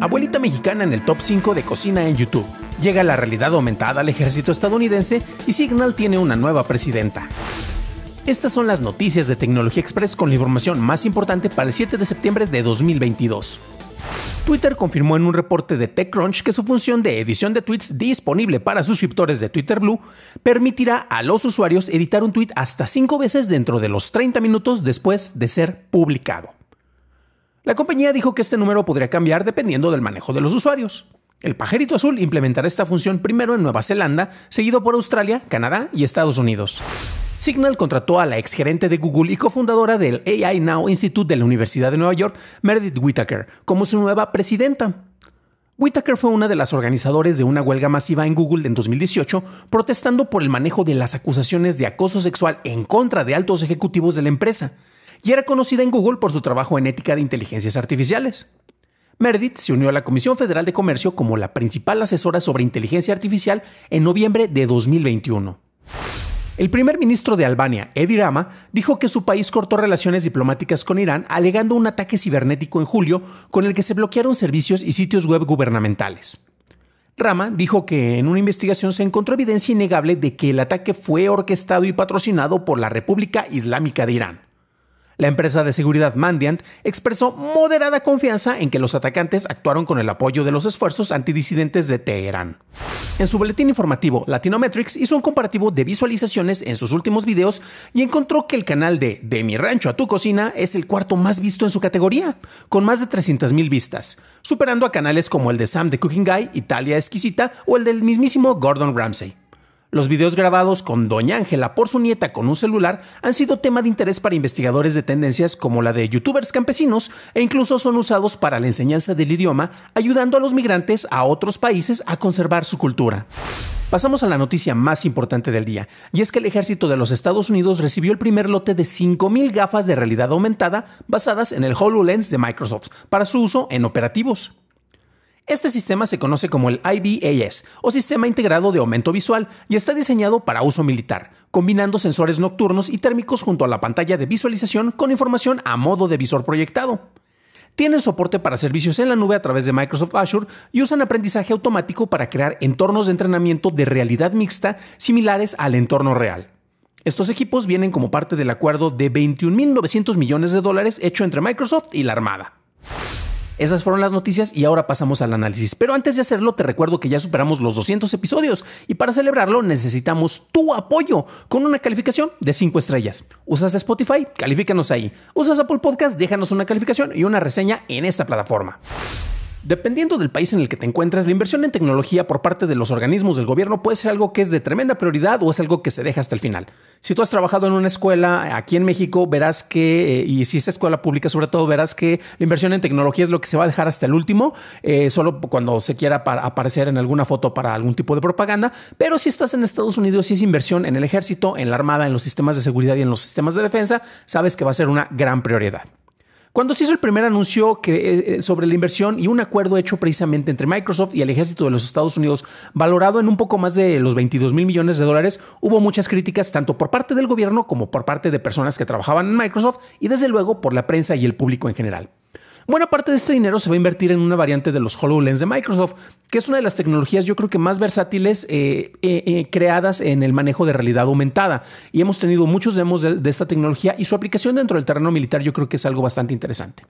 Abuelita mexicana en el top 5 de cocina en YouTube. Llega la realidad aumentada al ejército estadounidense y Signal tiene una nueva presidenta. Estas son las noticias de Tecnología Express con la información más importante para el 7 de septiembre de 2022. Twitter confirmó en un reporte de TechCrunch que su función de edición de tweets disponible para suscriptores de Twitter Blue permitirá a los usuarios editar un tweet hasta 5 veces dentro de los 30 minutos después de ser publicado. La compañía dijo que este número podría cambiar dependiendo del manejo de los usuarios. El pajarito azul implementará esta función primero en Nueva Zelanda, seguido por Australia, Canadá y Estados Unidos. Signal contrató a la exgerente de Google y cofundadora del AI Now Institute de la Universidad de Nueva York, Meredith Whittaker, como su nueva presidenta. Whittaker fue una de las organizadoras de una huelga masiva en Google en 2018, protestando por el manejo de las acusaciones de acoso sexual en contra de altos ejecutivos de la empresa y era conocida en Google por su trabajo en ética de inteligencias artificiales. Meredith se unió a la Comisión Federal de Comercio como la principal asesora sobre inteligencia artificial en noviembre de 2021. El primer ministro de Albania, Edi Rama, dijo que su país cortó relaciones diplomáticas con Irán alegando un ataque cibernético en julio con el que se bloquearon servicios y sitios web gubernamentales. Rama dijo que en una investigación se encontró evidencia innegable de que el ataque fue orquestado y patrocinado por la República Islámica de Irán. La empresa de seguridad Mandiant expresó moderada confianza en que los atacantes actuaron con el apoyo de los esfuerzos antidisidentes de Teherán. En su boletín informativo, Latinometrics hizo un comparativo de visualizaciones en sus últimos videos y encontró que el canal de De mi rancho a tu cocina es el cuarto más visto en su categoría, con más de 300.000 vistas, superando a canales como el de Sam de Cooking Guy, Italia Exquisita o el del mismísimo Gordon Ramsay. Los videos grabados con Doña Ángela por su nieta con un celular han sido tema de interés para investigadores de tendencias como la de youtubers campesinos e incluso son usados para la enseñanza del idioma, ayudando a los migrantes a otros países a conservar su cultura. Pasamos a la noticia más importante del día, y es que el ejército de los Estados Unidos recibió el primer lote de 5.000 gafas de realidad aumentada basadas en el HoloLens de Microsoft para su uso en operativos. Este sistema se conoce como el IBAS o Sistema Integrado de Aumento Visual y está diseñado para uso militar, combinando sensores nocturnos y térmicos junto a la pantalla de visualización con información a modo de visor proyectado. Tienen soporte para servicios en la nube a través de Microsoft Azure y usan aprendizaje automático para crear entornos de entrenamiento de realidad mixta similares al entorno real. Estos equipos vienen como parte del acuerdo de 21.900 millones de dólares hecho entre Microsoft y la Armada. Esas fueron las noticias y ahora pasamos al análisis. Pero antes de hacerlo, te recuerdo que ya superamos los 200 episodios y para celebrarlo necesitamos tu apoyo con una calificación de 5 estrellas. ¿Usas Spotify? Califícanos ahí. ¿Usas Apple Podcast? Déjanos una calificación y una reseña en esta plataforma. Dependiendo del país en el que te encuentres, la inversión en tecnología por parte de los organismos del gobierno puede ser algo que es de tremenda prioridad o es algo que se deja hasta el final. Si tú has trabajado en una escuela aquí en México, verás que, eh, y si es escuela pública sobre todo, verás que la inversión en tecnología es lo que se va a dejar hasta el último, eh, solo cuando se quiera aparecer en alguna foto para algún tipo de propaganda. Pero si estás en Estados Unidos, si es inversión en el ejército, en la armada, en los sistemas de seguridad y en los sistemas de defensa, sabes que va a ser una gran prioridad. Cuando se hizo el primer anuncio eh, eh, sobre la inversión y un acuerdo hecho precisamente entre Microsoft y el ejército de los Estados Unidos, valorado en un poco más de los 22 mil millones de dólares, hubo muchas críticas tanto por parte del gobierno como por parte de personas que trabajaban en Microsoft y desde luego por la prensa y el público en general. Buena parte de este dinero se va a invertir en una variante de los HoloLens de Microsoft, que es una de las tecnologías yo creo que más versátiles eh, eh, eh, creadas en el manejo de realidad aumentada. Y hemos tenido muchos demos de, de esta tecnología y su aplicación dentro del terreno militar yo creo que es algo bastante interesante.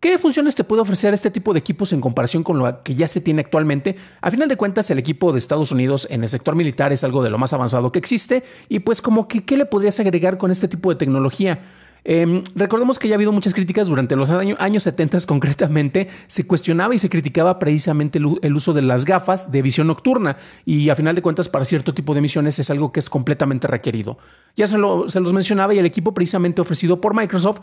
¿Qué funciones te puede ofrecer este tipo de equipos en comparación con lo que ya se tiene actualmente? A final de cuentas, el equipo de Estados Unidos en el sector militar es algo de lo más avanzado que existe y pues como que qué le podrías agregar con este tipo de tecnología. Em, recordemos que ya ha habido muchas críticas durante los años 70 concretamente, se cuestionaba y se criticaba precisamente el, uso de las gafas de visión nocturna y a final de cuentas para cierto tipo de misiones es algo que es completamente requerido. Ya se, lo, se los mencionaba y el equipo precisamente ofrecido por Microsoft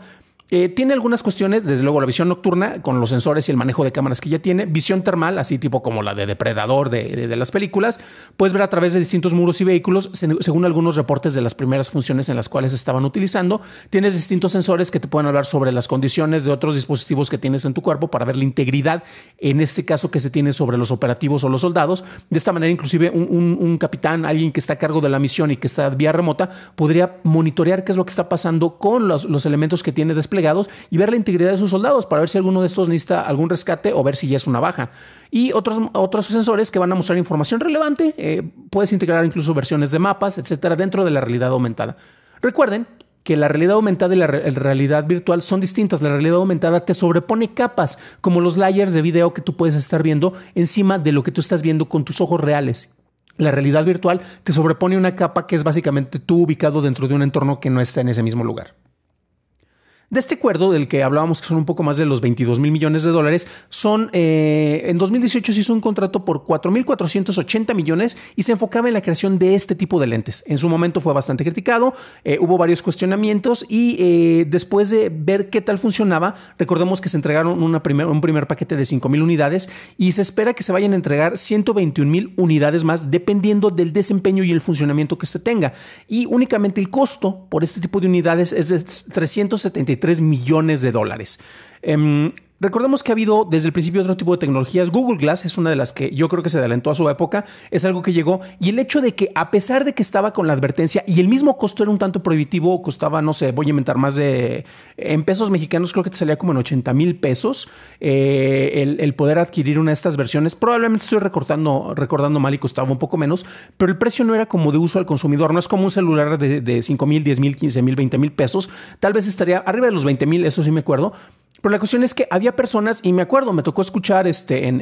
eh, tiene algunas cuestiones, desde luego la visión nocturna, con los sensores y el manejo de cámaras que ya tiene, visión termal, así tipo como la de depredador de, las películas, puedes ver a través de distintos muros y vehículos, según algunos reportes de las primeras funciones en las cuales estaban utilizando, tienes distintos sensores que te pueden hablar sobre las condiciones de otros dispositivos que tienes en tu cuerpo para ver la integridad, en este caso que se tiene sobre los operativos o los soldados. De esta manera, inclusive un, capitán, alguien que está a cargo de la misión y que está vía remota, podría monitorear qué es lo que está pasando con los, elementos que tiene desplegado y ver la integridad de sus soldados para ver si alguno de estos necesita algún rescate o ver si ya es una baja. Y otros, otros sensores que van a mostrar información relevante. Eh, puedes integrar incluso versiones de mapas, etcétera, dentro de la realidad aumentada. Recuerden que la realidad aumentada y la realidad virtual son distintas. La realidad aumentada te sobrepone capas, como los layers de video que tú puedes estar viendo encima de lo que tú estás viendo con tus ojos reales. La realidad virtual te sobrepone una capa que es básicamente tú ubicado dentro de un entorno que no está en ese mismo lugar. De este acuerdo del que hablábamos, que son un poco más de los 22 mil millones de dólares, son eh, en 2018 se hizo un contrato por 4.480 millones y se enfocaba en la creación de este tipo de lentes. En su momento fue bastante criticado, eh, hubo varios cuestionamientos y eh, después de ver qué tal funcionaba, recordemos que se entregaron una un primer paquete de 5 mil unidades y se espera que se vayan a entregar 121 mil unidades más dependiendo del desempeño y el funcionamiento que se tenga. Y únicamente el costo por este tipo de unidades es de 373 3 millones de dólares. Eh, Recordemos que ha habido desde el principio otro tipo de tecnologías. Google Glass es una de las que yo creo que se adelantó a su época, es algo que llegó y el hecho de que a pesar de que estaba con la advertencia y el mismo costo era un tanto prohibitivo, costaba, no sé, voy a inventar más de, en pesos mexicanos creo que te salía como en 80 mil pesos eh, el, poder adquirir una de estas versiones. Probablemente estoy recortando, recordando mal y costaba un poco menos, pero el precio no era como de uso al consumidor, no es como un celular de, de 5 mil, 10 mil, 15 mil, 20 mil pesos, tal vez estaría arriba de los 20 mil, eso sí me acuerdo pero la cuestión es que había personas, y me acuerdo, me tocó escuchar este en,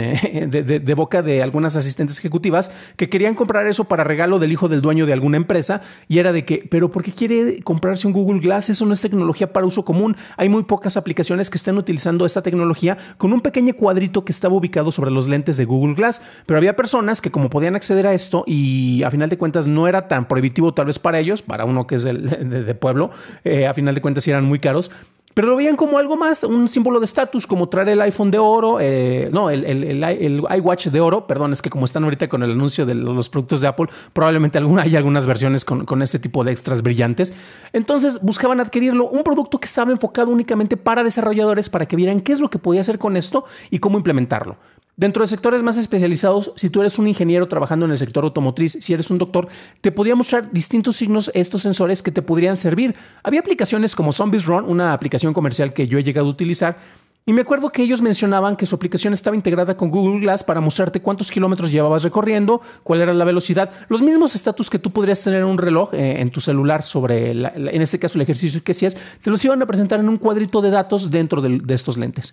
eh, de, boca de algunas asistentes ejecutivas que querían comprar eso para regalo del hijo del dueño de alguna empresa, y era de que, pero ¿por qué quiere comprarse un Google Glass? Eso no es tecnología para uso común. Hay muy pocas aplicaciones que estén utilizando esta tecnología con un pequeño cuadrito que estaba ubicado sobre los lentes de Google Glass. Pero había personas que como podían acceder a esto y a final de cuentas no era tan prohibitivo tal vez para ellos, para uno que es de, pueblo, eh, a final de cuentas eran muy caros, pero lo veían como algo más, un símbolo de estatus, como traer el iPhone de oro, eh, no, el, iWatch de oro, perdón, es que como están ahorita con el anuncio de los productos de Apple, probablemente alguna, hay algunas versiones con, con este tipo de extras brillantes. Entonces buscaban adquirirlo, un producto que estaba enfocado únicamente para desarrolladores, para que vieran qué es lo que podía hacer con esto y cómo implementarlo. Dentro de sectores más especializados, si tú eres un ingeniero trabajando en el sector automotriz, si eres un doctor, te podía mostrar distintos signos estos sensores que te podrían servir. Había aplicaciones como Zombies Run, una aplicación comercial que yo he llegado a utilizar, y me acuerdo que ellos mencionaban que su aplicación estaba integrada con Google Glass para mostrarte cuántos kilómetros llevabas recorriendo, cuál era la velocidad, los mismos estatus que tú podrías tener en un reloj eh, en tu celular sobre, en este caso, el ejercicio que hacías, te los iban a presentar en un cuadrito de datos dentro de estos lentes.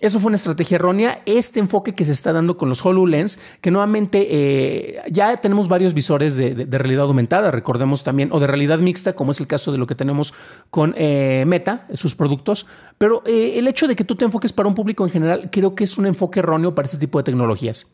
Eso fue una estrategia errónea. Este enfoque que se está dando con los HoloLens, que nuevamente eh, ya tenemos varios visores de, realidad aumentada, recordemos también, o de realidad mixta, como es el caso de lo que tenemos con eh, Meta, sus productos. Pero eh, el hecho de que tú te enfoques para un público en general, creo que es un enfoque erróneo para este tipo de tecnologías.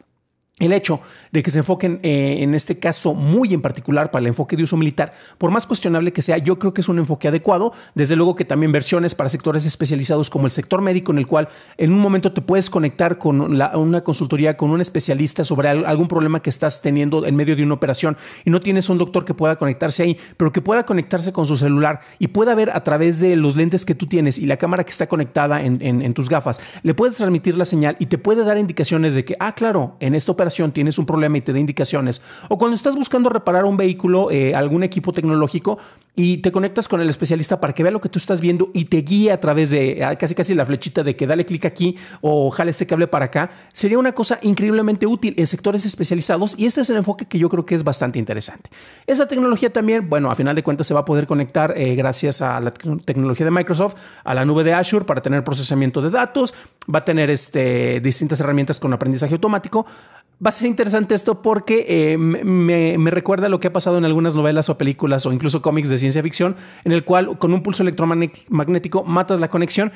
El hecho de que se enfoquen eh, en este caso muy en particular para el enfoque de uso militar, por más cuestionable que sea, yo creo que es un enfoque adecuado. Desde luego que también versiones para sectores especializados como el sector médico, en el cual en un momento te puedes conectar con una consultoría, con un especialista sobre algún problema que estás teniendo en medio de una operación y no tienes un doctor que pueda conectarse ahí, pero que pueda conectarse con su celular y pueda ver a través de los lentes que tú tienes y la cámara que está conectada en, en tus gafas, le puedes transmitir la señal y te puede dar indicaciones de que, ah, claro, en esta operación tienes un problema y te da indicaciones, o cuando estás buscando reparar un vehículo, eh, algún equipo tecnológico, y te conectas con el especialista para que vea lo que tú estás viendo y te guíe a través de ah, casi casi la flechita de que dale clic aquí o jale este cable para acá, sería una cosa increíblemente útil en sectores especializados y este es el enfoque que yo creo que es bastante interesante. Esa tecnología también, bueno, a final de cuentas se va a poder conectar eh, gracias a la tecnología de Microsoft a la nube de Azure para tener procesamiento de datos, va a tener este, distintas herramientas con aprendizaje automático. Va a ser interesante esto porque eh, me, me, recuerda lo que ha pasado en algunas novelas o películas o incluso cómics de ciencia ficción, en el cual con un pulso electromagnético matas la conexión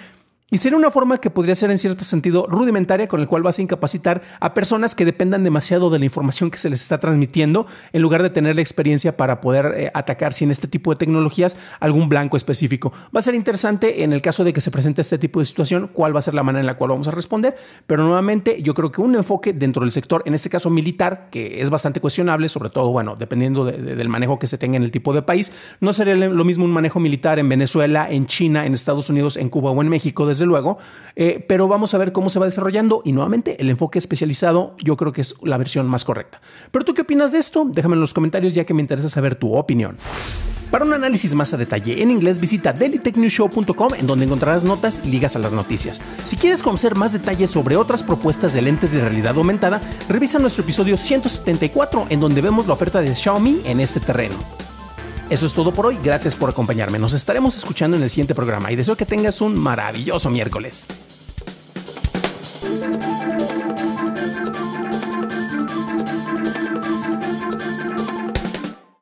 y sería una forma que podría ser en cierto sentido rudimentaria con el cual vas a incapacitar a personas que dependan demasiado de la información que se les está transmitiendo en lugar de tener la experiencia para poder eh, atacar sin este tipo de tecnologías algún blanco específico. Va a ser interesante en el caso de que se presente este tipo de situación cuál va a ser la manera en la cual vamos a responder, pero nuevamente yo creo que un enfoque dentro del sector, en este caso militar, que es bastante cuestionable, sobre todo, bueno, dependiendo del manejo que se tenga en el tipo de país, no sería lo mismo un manejo militar en Venezuela, en China, en Estados Unidos, en Cuba o en México luego, eh, pero vamos a ver cómo se va desarrollando y nuevamente el enfoque especializado yo creo que es la versión más correcta. Pero tú qué opinas de esto? Déjame en los comentarios ya que me interesa saber tu opinión. Para un análisis más a detalle en inglés, visita dailytechnewshow.com en donde encontrarás notas y ligas a las noticias. Si quieres conocer más detalles sobre otras propuestas de lentes de realidad aumentada, revisa nuestro episodio 174 en donde vemos la oferta de Xiaomi en este terreno. Eso es todo por hoy, gracias por acompañarme. Nos estaremos escuchando en el siguiente programa y deseo que tengas un maravilloso miércoles.